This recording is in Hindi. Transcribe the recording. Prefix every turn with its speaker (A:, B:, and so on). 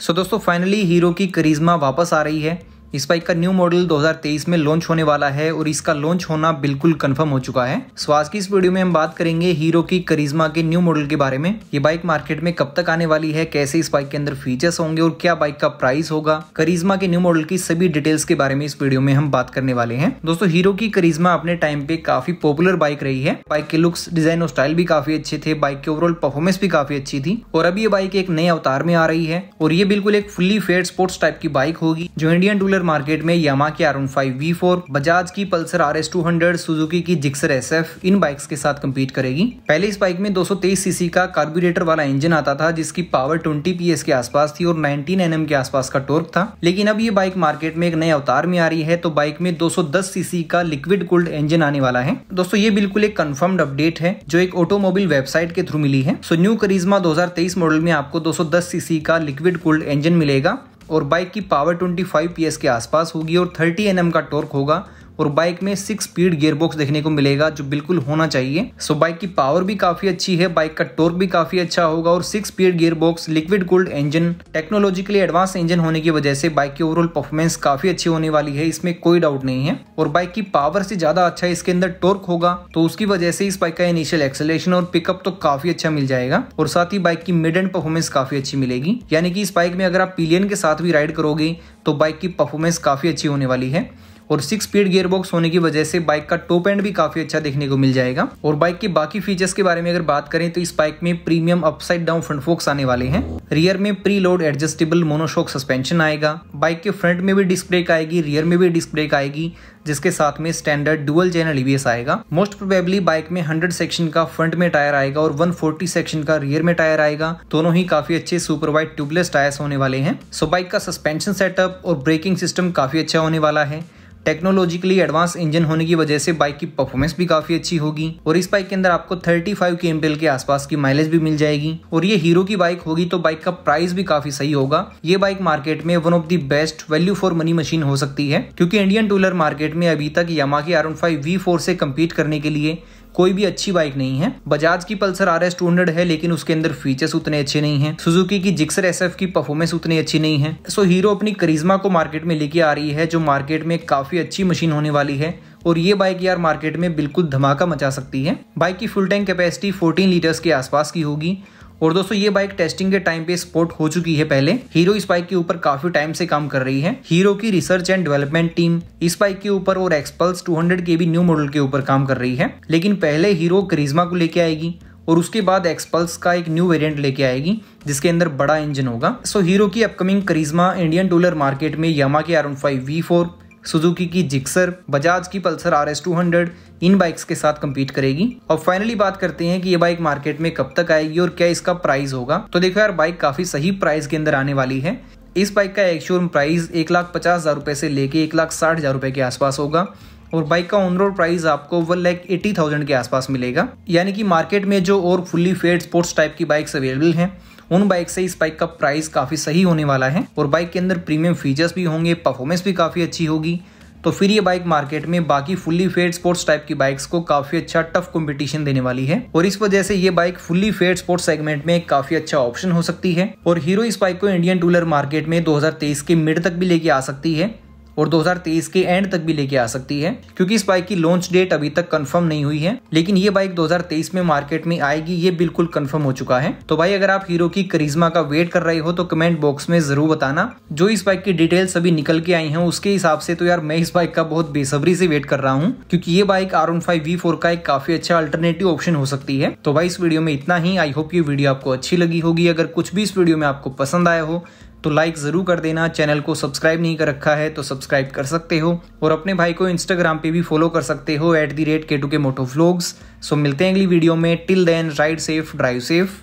A: सो दोस्तों फाइनली हीरो की करिश्मा वापस आ रही है इस बाइक का न्यू मॉडल 2023 में लॉन्च होने वाला है और इसका लॉन्च होना बिल्कुल कंफर्म हो चुका है सो आज की इस वीडियो में हम बात करेंगे हीरो की करिश्मा के न्यू मॉडल के बारे में ये बाइक मार्केट में कब तक आने वाली है कैसे इस बाइक के अंदर फीचर्स होंगे और क्या बाइक का प्राइस होगा करिश्मा के न्यू मॉडल की सभी डिटेल्स के बारे में इस वीडियो में हम बात करने वाले हैं दोस्तों हीरो की करिश्मा अपने टाइम पे काफी पॉपुलर बाइक रही है बाइक के लुक्स डिजाइन और स्टाइल भी काफी अच्छे थे बाइक की ओवरऑल परफॉर्मेंस भी काफी अच्छी थी और अब ये बाइक एक नए अवतार में आ रही है और ये बिल्कुल एक फुल्ली फेड स्पोर्ट्स टाइप की बाइक होगी जो इंडियन टूलर फोर मार्केट में यामा की R one five V four Bajaj की Pulsar R S two hundred Suzuki की जिक्सर एस एफ इन बाइक्स के साथ कम्पीट करेगी पहले इस बाइक में 223 सीसी का कार्बोरेटर वाला इंजन आता था जिसकी पावर 20 पीएस के आसपास थी और 19 एनएम के आसपास का टोर्क था लेकिन अब ये बाइक मार्केट में एक नए अवतार में आ रही है तो बाइक में 210 सीसी का लिक्विड कूल्ड इंजन आने वाला है दोस्तों ये बिल्कुल एक कंफर्म्ड अपडेट है जो एक ऑटोमोबाइल वेबसाइट के थ्रू मिली है सो न्यू करिज्मा 2023 मॉडल में आपको 210 सीसी का लिक्विड कूल्ड इंजन मिलेगा और बाइक की पावर 25 पीएस के आसपास होगी और 30 एनएम का टॉर्क होगा और बाइक में सिक्स स्पीड गियर बॉक्स देखने को मिलेगा जो बिल्कुल होना चाहिए सो बाइक की पावर भी काफी अच्छी है बाइक का टोर्क भी काफी अच्छा होगा और six speed gear box liquid cooled engine technologically advance engine होने की वजह से बाइक की ओवरऑल परफॉर्मेंस काफी अच्छी होने वाली है इसमें कोई डाउट नहीं है और बाइक की पावर से ज्यादा अच्छा इसके अंदर टोर्क होगा तो उसकी वजह से इस बाइक का इनिशियल एक्सेलेशन और पिकअप तो काफी अच्छा मिल जाएगा और साथ ही बाइक की मिड एंड परफॉर्मेंस काफी अच्छी मिलेगी यानी कि इस बाइक में अगर आप पिलियन के साथ भी राइड करोगे तो बाइक की परफॉर्मेंस काफी अच्छी होने वाली है और सिक्स स्पीड बॉक्स होने की वजह से बाइक का टॉप एंड भी काफी अच्छा देखने को मिल जाएगा और बाइक के बाकी फीचर्स के बारे में अगर बात करें तो इस बाइक में premium upside down front forks आने वाले हैं रियर में pre load adjustable monoshock suspension आएगा बाइक के फ्रंट में भी डिस्क ब्रेक आएगी रियर में भी डिस्क ब्रेक आएगी जिसके साथ में स्टैंडर्ड डुअल चैनल ईवीएस आएगा मोस्ट प्रोबेबली बाइक में 100 सेक्शन का फ्रंट में टायर आएगा और 140 सेक्शन का रियर में टायर आएगा दोनों ही काफी अच्छे सुपर वाइट ट्यूबलेस टायर्स होने वाले हैं सो बाइक का सस्पेंशन सेटअप और ब्रेकिंग सिस्टम काफी अच्छा होने वाला है टेक्नोलॉजिकली एडवांस इंजन होने की वजह से बाइक की परफॉर्मेंस भी काफी अच्छी होगी और इस बाइक के अंदर आपको 35 फाइव के आसपास की माइलेज भी मिल जाएगी और ये हीरो की बाइक होगी तो बाइक का प्राइस भी काफी सही होगा ये बाइक मार्केट में one of the best value for money machine हो सकती है क्योंकि इंडियन टूलर मार्केट में अभी तक यमा की आर वी से कम्पीट करने के लिए कोई भी अच्छी बाइक नहीं है बजाज की Pulsar R S two hundred है लेकिन उसके अंदर फीचर्स उतने अच्छे नहीं है सुजुकी की जिक्सर एस एफ की परफॉर्मेंस उतनी अच्छी नहीं है सो हीरो अपनी करिज्मा को मार्केट में लेके आ रही है जो मार्केट में काफी अच्छी मशीन होने वाली है और ये बाइक यार मार्केट में बिल्कुल धमाका मचा सकती है बाइक की फुल टैंक कैपेसिटी 14 लीटर्स के आसपास की होगी और दोस्तों ये बाइक टेस्टिंग के टाइम पे स्पोर्ट हो चुकी है पहले हीरो इस बाइक के ऊपर काफी टाइम से काम कर रही है हीरो की रिसर्च एंड डेवलपमेंट टीम इस बाइक के ऊपर और एक्सपल्स 200 के भी न्यू मॉडल के ऊपर काम कर रही है लेकिन पहले हीरो करिज्मा को लेके आएगी और उसके बाद एक्सपल्स का एक न्यू वेरिएंट लेके आएगी जिसके अंदर बड़ा इंजन होगा सो हीरो की upcoming Karizma Indian two wheeler market में यामा के R one five V four Suzuki की जिक्सर बजाज की Pulsar R S two hundred इन बाइक्स के साथ कम्पीट करेगी और फाइनली बात करते हैं कि ये बाइक मार्केट में कब तक आएगी और क्या इसका प्राइस होगा तो देखो यार बाइक काफी सही प्राइस के अंदर आने वाली है इस बाइक का एक्शोरूम प्राइस एक लाख पचास हज़ार रुपए से लेके एक लाख साठ हज़ार रुपए के आसपास होगा और बाइक का ऑन रोड प्राइस आपको वन लैक एटी थाउजेंड के आसपास मिलेगा यानी कि मार्केट में जो और फुल्ली फेड स्पोर्ट्स टाइप की बाइक्स अवेलेबल हैं उन बाइक से इस बाइक का प्राइस काफ़ी सही होने वाला है और बाइक के अंदर प्रीमियम फीचर्स भी होंगे परफॉर्मेंस भी काफ़ी अच्छी होगी तो फिर ये बाइक मार्केट में बाकी फुल्ली फेड स्पोर्ट्स टाइप की बाइक्स को काफी अच्छा टफ कंपटीशन देने वाली है और इस वजह से ये bike fully faired sports segment में काफी अच्छा ऑप्शन हो सकती है और हीरो इस बाइक को इंडियन टूलर मार्केट में 2023 के मिड तक भी लेके आ सकती है और 2023 के एंड तक भी लेके आ सकती है क्योंकि इस बाइक की लॉन्च डेट अभी तक कंफर्म नहीं हुई है लेकिन ये बाइक 2023 में मार्केट में आएगी ये बिल्कुल कंफर्म हो चुका है तो भाई अगर आप हीरो की करिश्मा का वेट कर रहे हो तो कमेंट बॉक्स में जरूर बताना जो इस बाइक की डिटेल्स अभी निकल के आई है उसके हिसाब से तो यार मैं इस बाइक का बहुत बेसब्री से वेट कर रहा हूँ क्योंकि ये बाइक आर वन का एक काफी अच्छा अल्टरनेटिव ऑप्शन हो सकती है तो भाई इस वीडियो में इतना ही आई होप ये वीडियो आपको अच्छी लगी होगी अगर कुछ भी इस वीडियो में आपको पसंद आया हो तो लाइक ज़रूर कर देना चैनल को सब्सक्राइब नहीं कर रखा है तो सब्सक्राइब कर सकते हो और अपने भाई को इंस्टाग्राम पे भी फॉलो कर सकते हो at the rate K two K moto vlogs so मिलते हैं अगली वीडियो में till then ride safe drive safe